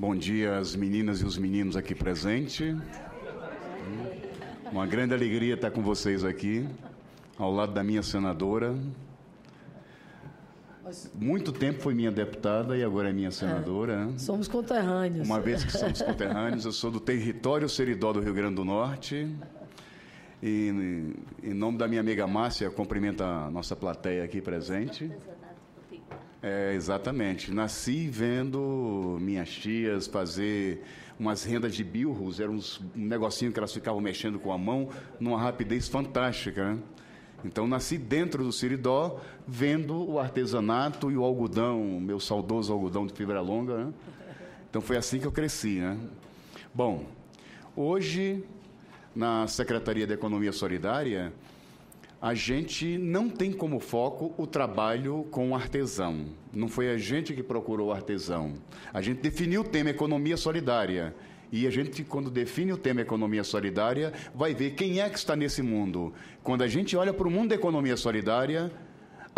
Bom dia às meninas e os meninos aqui presentes. Uma grande alegria estar com vocês aqui, ao lado da minha senadora. Muito tempo foi minha deputada e agora é minha é, senadora. É, somos conterrâneos. Uma vez que somos conterrâneos, eu sou do território seridó do Rio Grande do Norte. E, em nome da minha amiga Márcia, cumprimenta a nossa plateia aqui presente. É, exatamente. Nasci vendo minhas tias fazer umas rendas de bilros, era uns, um negocinho que elas ficavam mexendo com a mão numa rapidez fantástica. Né? Então nasci dentro do Siridó, vendo o artesanato e o algodão, meu saudoso algodão de fibra longa. Né? Então foi assim que eu cresci. Né? Bom, hoje na Secretaria da Economia Solidária a gente não tem como foco o trabalho com o artesão. Não foi a gente que procurou o artesão. A gente definiu o tema economia solidária. E a gente, quando define o tema economia solidária, vai ver quem é que está nesse mundo. Quando a gente olha para o mundo da economia solidária,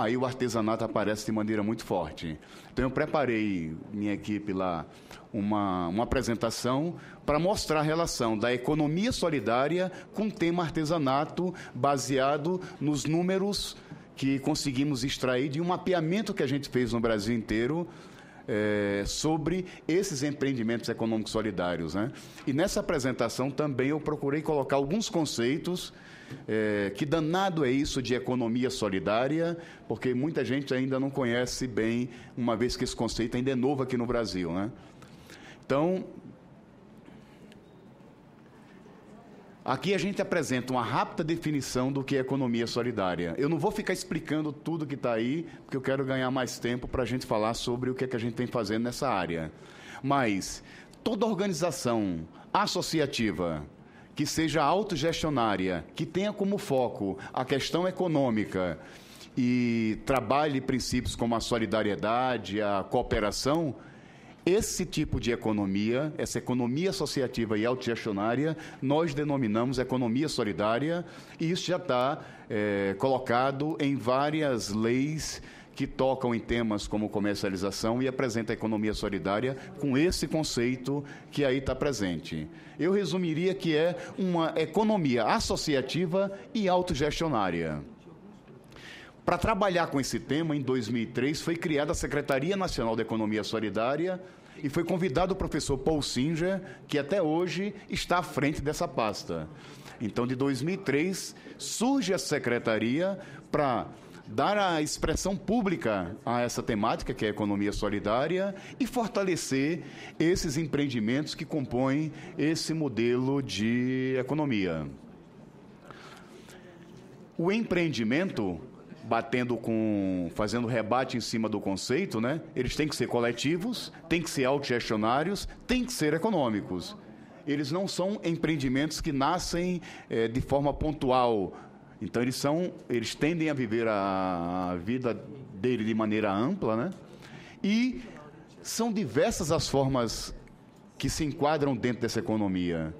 aí o artesanato aparece de maneira muito forte. Então eu preparei minha equipe lá uma, uma apresentação para mostrar a relação da economia solidária com o tema artesanato baseado nos números que conseguimos extrair de um mapeamento que a gente fez no Brasil inteiro é, sobre esses empreendimentos econômicos solidários. Né? E nessa apresentação também eu procurei colocar alguns conceitos é, que danado é isso de economia solidária? Porque muita gente ainda não conhece bem, uma vez que esse conceito ainda é novo aqui no Brasil, né? Então, Aqui a gente apresenta uma rápida definição do que é economia solidária. Eu não vou ficar explicando tudo que está aí, porque eu quero ganhar mais tempo para a gente falar sobre o que, é que a gente tem fazendo nessa área. Mas toda organização associativa que seja autogestionária, que tenha como foco a questão econômica e trabalhe princípios como a solidariedade, a cooperação, esse tipo de economia, essa economia associativa e autogestionária, nós denominamos economia solidária, e isso já está é, colocado em várias leis que tocam em temas como comercialização e apresenta a economia solidária com esse conceito que aí está presente. Eu resumiria que é uma economia associativa e autogestionária. Para trabalhar com esse tema, em 2003 foi criada a Secretaria Nacional da Economia Solidária e foi convidado o professor Paul Singer, que até hoje está à frente dessa pasta. Então, de 2003 surge a secretaria para dar a expressão pública a essa temática, que é a economia solidária, e fortalecer esses empreendimentos que compõem esse modelo de economia. O empreendimento, batendo com. fazendo rebate em cima do conceito, né? Eles têm que ser coletivos, têm que ser autogestionários, têm que ser econômicos. Eles não são empreendimentos que nascem é, de forma pontual, então eles são, eles tendem a viver a, a vida dele de maneira ampla, né? E são diversas as formas que se enquadram dentro dessa economia.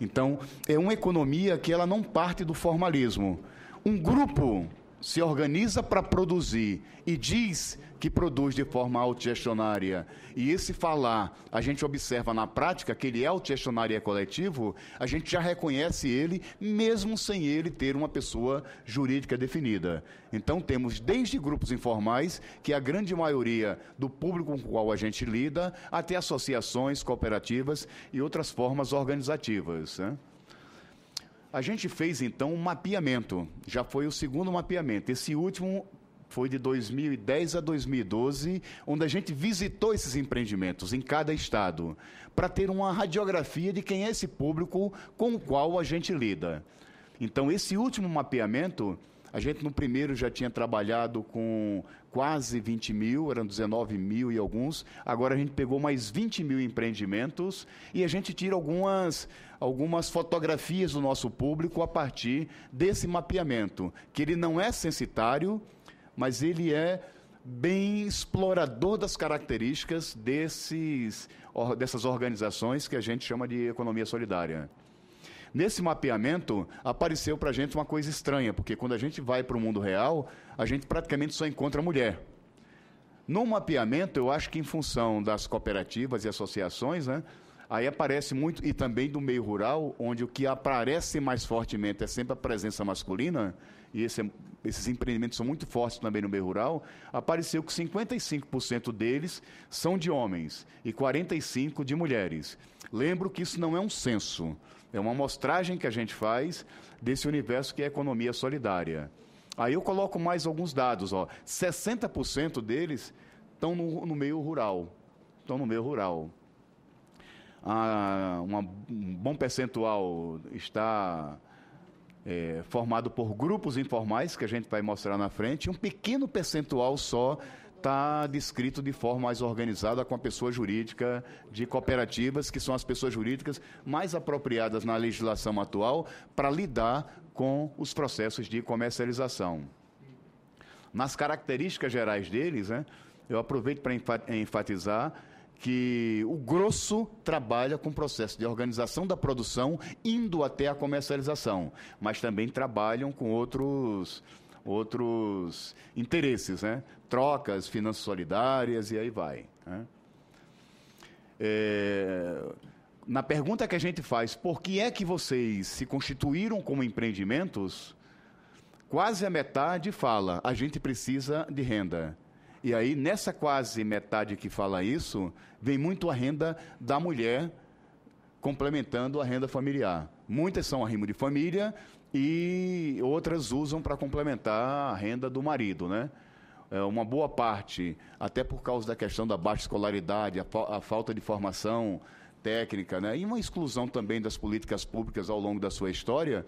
Então, é uma economia que ela não parte do formalismo. Um grupo se organiza para produzir e diz que produz de forma autogestionária, e esse falar a gente observa na prática que ele é autogestionário e é coletivo, a gente já reconhece ele, mesmo sem ele ter uma pessoa jurídica definida. Então, temos desde grupos informais, que a grande maioria do público com o qual a gente lida, até associações, cooperativas e outras formas organizativas. Né? A gente fez então um mapeamento, já foi o segundo mapeamento. Esse último foi de 2010 a 2012, onde a gente visitou esses empreendimentos em cada estado, para ter uma radiografia de quem é esse público com o qual a gente lida. Então, esse último mapeamento a gente no primeiro já tinha trabalhado com quase 20 mil, eram 19 mil e alguns. Agora a gente pegou mais 20 mil empreendimentos e a gente tira algumas, algumas fotografias do nosso público a partir desse mapeamento, que ele não é censitário, mas ele é bem explorador das características desses, dessas organizações que a gente chama de economia solidária. Nesse mapeamento, apareceu para a gente uma coisa estranha, porque quando a gente vai para o mundo real, a gente praticamente só encontra mulher. No mapeamento, eu acho que em função das cooperativas e associações, né, aí aparece muito, e também do meio rural, onde o que aparece mais fortemente é sempre a presença masculina, e esse, esses empreendimentos são muito fortes também no meio rural, apareceu que 55% deles são de homens e 45% de mulheres. Lembro que isso não é um censo, é uma amostragem que a gente faz desse universo que é a economia solidária. Aí eu coloco mais alguns dados, ó. 60% deles estão no, no, meio rural. Estão no meio rural. Ah, uma, um bom percentual está é, formado por grupos informais, que a gente vai mostrar na frente, um pequeno percentual só está descrito de forma mais organizada com a pessoa jurídica de cooperativas, que são as pessoas jurídicas mais apropriadas na legislação atual para lidar com os processos de comercialização. Nas características gerais deles, né, eu aproveito para enfatizar que o grosso trabalha com o processo de organização da produção, indo até a comercialização, mas também trabalham com outros outros interesses, né? trocas finanças solidárias e aí vai. Né? É, na pergunta que a gente faz, por que é que vocês se constituíram como empreendimentos? Quase a metade fala, a gente precisa de renda. E aí, nessa quase metade que fala isso, vem muito a renda da mulher complementando a renda familiar. Muitas são arrimo de família, e outras usam para complementar a renda do marido, né? É uma boa parte, até por causa da questão da baixa escolaridade, a, a falta de formação técnica, né? E uma exclusão também das políticas públicas ao longo da sua história,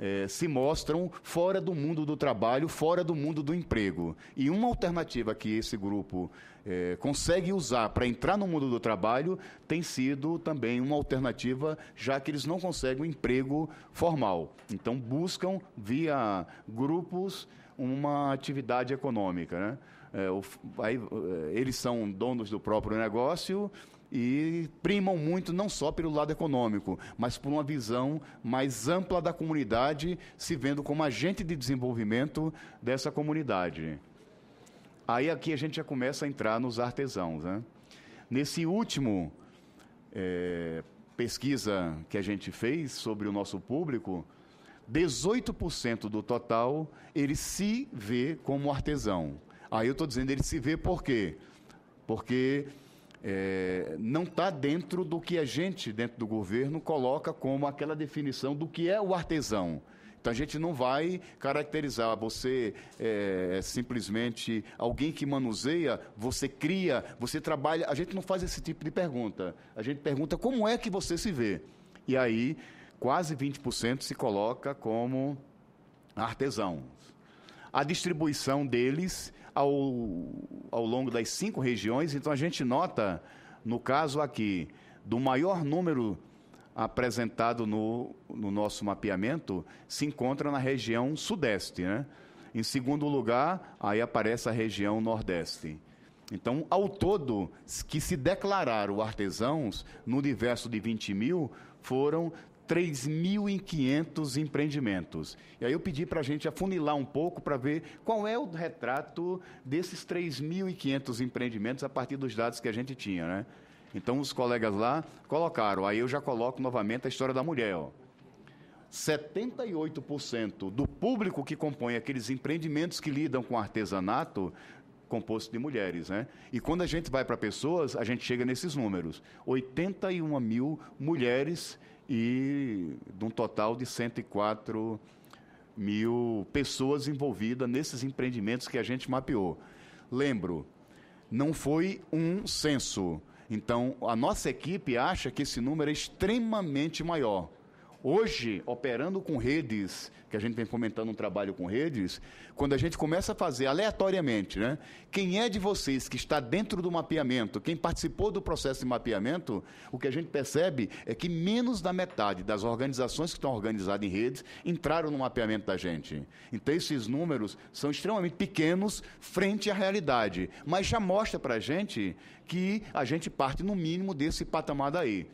é, se mostram fora do mundo do trabalho, fora do mundo do emprego. E uma alternativa que esse grupo é, consegue usar para entrar no mundo do trabalho tem sido também uma alternativa, já que eles não conseguem um emprego formal. Então, buscam via grupos uma atividade econômica, né? É, o, aí, é, eles são donos do próprio negócio e primam muito não só pelo lado econômico, mas por uma visão mais ampla da comunidade, se vendo como agente de desenvolvimento dessa comunidade. Aí aqui a gente já começa a entrar nos artesãos. Né? Nesse último é, pesquisa que a gente fez sobre o nosso público, 18% do total ele se vê como artesão. Aí eu estou dizendo, ele se vê por quê? Porque é, não está dentro do que a gente, dentro do governo, coloca como aquela definição do que é o artesão. Então a gente não vai caracterizar você é, simplesmente alguém que manuseia, você cria, você trabalha. A gente não faz esse tipo de pergunta. A gente pergunta como é que você se vê. E aí quase 20% se coloca como artesão. A distribuição deles ao, ao longo das cinco regiões. Então, a gente nota, no caso aqui, do maior número apresentado no, no nosso mapeamento, se encontra na região sudeste. Né? Em segundo lugar, aí aparece a região nordeste. Então, ao todo, que se declararam artesãos, no universo de 20 mil, foram 3.500 empreendimentos. E aí eu pedi para a gente afunilar um pouco para ver qual é o retrato desses 3.500 empreendimentos a partir dos dados que a gente tinha, né? Então os colegas lá colocaram, aí eu já coloco novamente a história da mulher, ó. 78% do público que compõe aqueles empreendimentos que lidam com artesanato composto de mulheres, né? E quando a gente vai para pessoas, a gente chega nesses números. 81 mil mulheres e de um total de 104 mil pessoas envolvidas nesses empreendimentos que a gente mapeou. Lembro, não foi um censo. Então, a nossa equipe acha que esse número é extremamente maior. Hoje, operando com redes, que a gente vem fomentando um trabalho com redes, quando a gente começa a fazer aleatoriamente, né? Quem é de vocês que está dentro do mapeamento, quem participou do processo de mapeamento, o que a gente percebe é que menos da metade das organizações que estão organizadas em redes entraram no mapeamento da gente. Então, esses números são extremamente pequenos frente à realidade, mas já mostra para a gente que a gente parte, no mínimo, desse patamar daí.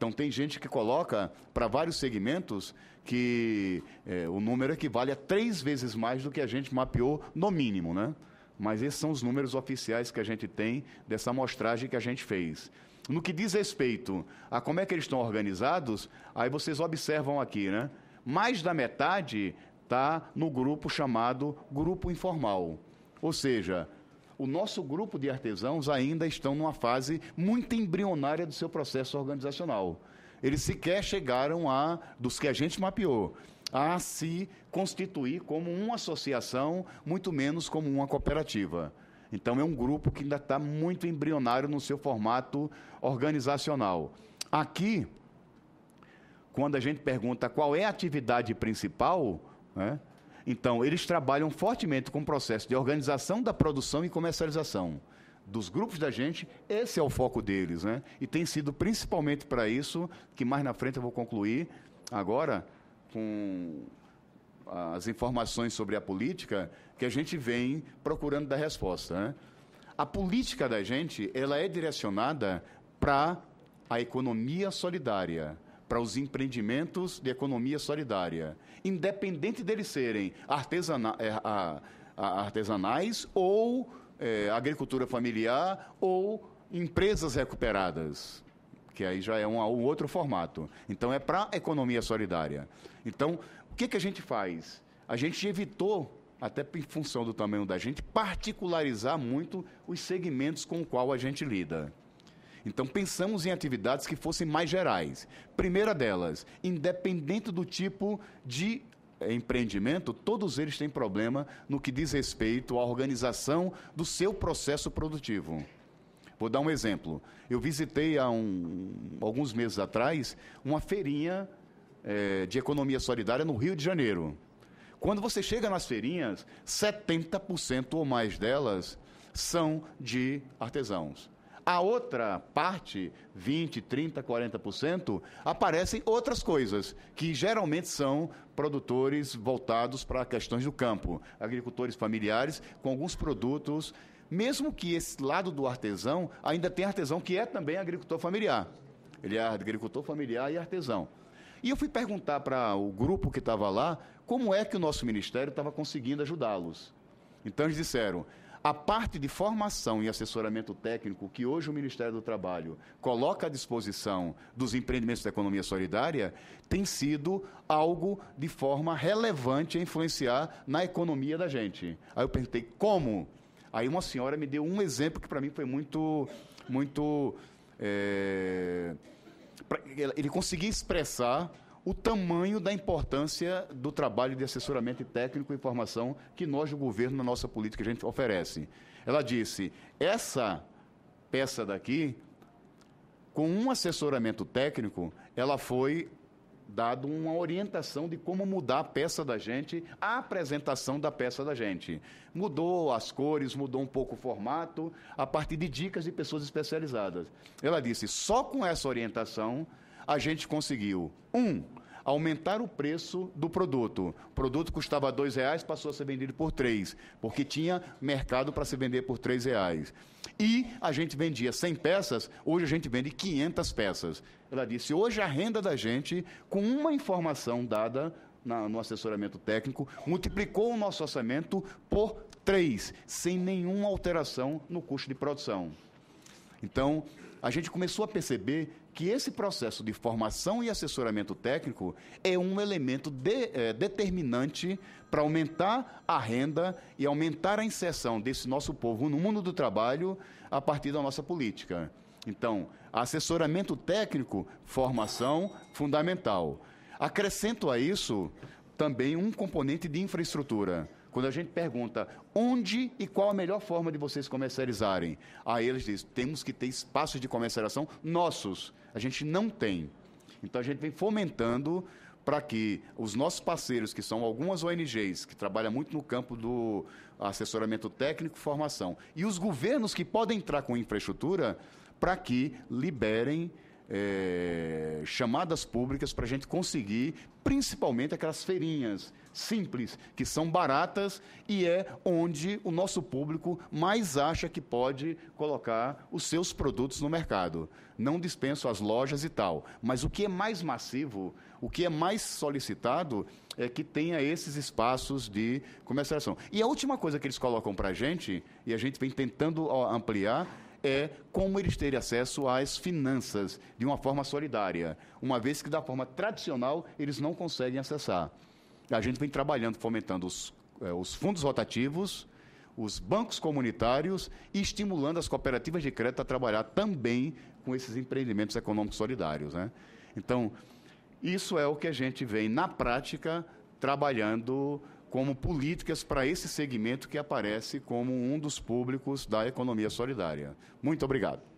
Então tem gente que coloca para vários segmentos que é, o número equivale a três vezes mais do que a gente mapeou no mínimo, né? Mas esses são os números oficiais que a gente tem dessa amostragem que a gente fez. No que diz respeito a como é que eles estão organizados, aí vocês observam aqui, né? Mais da metade está no grupo chamado grupo informal. Ou seja, o nosso grupo de artesãos ainda estão numa fase muito embrionária do seu processo organizacional. Eles sequer chegaram a, dos que a gente mapeou, a se constituir como uma associação, muito menos como uma cooperativa. Então, é um grupo que ainda está muito embrionário no seu formato organizacional. Aqui, quando a gente pergunta qual é a atividade principal, né, então, eles trabalham fortemente com o processo de organização da produção e comercialização dos grupos da gente, esse é o foco deles, né? E tem sido principalmente para isso que mais na frente eu vou concluir agora com as informações sobre a política que a gente vem procurando dar resposta. Né? A política da gente ela é direcionada para a economia solidária, para os empreendimentos de economia solidária, independente deles serem artesana, é, artesanais ou é, agricultura familiar ou empresas recuperadas, que aí já é um, um outro formato. Então, é para a economia solidária. Então, o que, que a gente faz? A gente evitou até em função do tamanho da gente, particularizar muito os segmentos com o qual a gente lida. Então, pensamos em atividades que fossem mais gerais. Primeira delas, independente do tipo de eh, empreendimento, todos eles têm problema no que diz respeito à organização do seu processo produtivo. Vou dar um exemplo. Eu visitei há um, alguns meses atrás uma feirinha é, de economia solidária no Rio de Janeiro. Quando você chega nas feirinhas, 70% ou mais delas são de artesãos. A outra parte, 20, 30, 40%, aparecem outras coisas, que geralmente são produtores voltados para questões do campo, agricultores familiares com alguns produtos, mesmo que esse lado do artesão, ainda tem artesão que é também agricultor familiar. Ele é agricultor familiar e artesão. E eu fui perguntar para o grupo que estava lá como é que o nosso ministério estava conseguindo ajudá-los. Então eles disseram: a parte de formação e assessoramento técnico que hoje o Ministério do Trabalho coloca à disposição dos empreendimentos da economia solidária tem sido algo de forma relevante a influenciar na economia da gente. Aí eu perguntei como? Aí uma senhora me deu um exemplo que para mim foi muito, muito é, ele conseguia expressar o tamanho da importância do trabalho de assessoramento técnico e formação que nós, o governo, na nossa política, a gente oferece. Ela disse: essa peça daqui, com um assessoramento técnico, ela foi dado uma orientação de como mudar a peça da gente, a apresentação da peça da gente. Mudou as cores, mudou um pouco o formato, a partir de dicas de pessoas especializadas. Ela disse: só com essa orientação a gente conseguiu, um, aumentar o preço do produto. O produto custava R$ 2,00, passou a ser vendido por R$ porque tinha mercado para se vender por R$ 3,00. E a gente vendia 100 peças, hoje a gente vende 500 peças. Ela disse: hoje a renda da gente, com uma informação dada na, no assessoramento técnico, multiplicou o nosso orçamento por três sem nenhuma alteração no custo de produção. Então, a gente começou a perceber que esse processo de formação e assessoramento técnico é um elemento de, é, determinante para aumentar a renda e aumentar a inserção desse nosso povo no mundo do trabalho a partir da nossa política. Então, assessoramento técnico, formação fundamental. Acrescento a isso também um componente de infraestrutura quando a gente pergunta onde e qual a melhor forma de vocês comercializarem, aí eles dizem: temos que ter espaços de comercialização nossos. A gente não tem. Então a gente vem fomentando para que os nossos parceiros, que são algumas ONGs, que trabalham muito no campo do assessoramento técnico e formação, e os governos que podem entrar com infraestrutura, para que liberem é, chamadas públicas para a gente conseguir, principalmente aquelas feirinhas simples, que são baratas e é onde o nosso público mais acha que pode colocar os seus produtos no mercado. Não dispenso as lojas e tal, mas o que é mais massivo, o que é mais solicitado é que tenha esses espaços de comercialização. E a última coisa que eles colocam para a gente, e a gente vem tentando ampliar, é como eles terem acesso às finanças de uma forma solidária, uma vez que da forma tradicional eles não conseguem acessar. A gente vem trabalhando, fomentando os, é, os fundos rotativos, os bancos comunitários e estimulando as cooperativas de crédito a trabalhar também com esses empreendimentos econômicos solidários. Né? Então, isso é o que a gente vem, na prática, trabalhando como políticas para esse segmento que aparece como um dos públicos da economia solidária. Muito obrigado.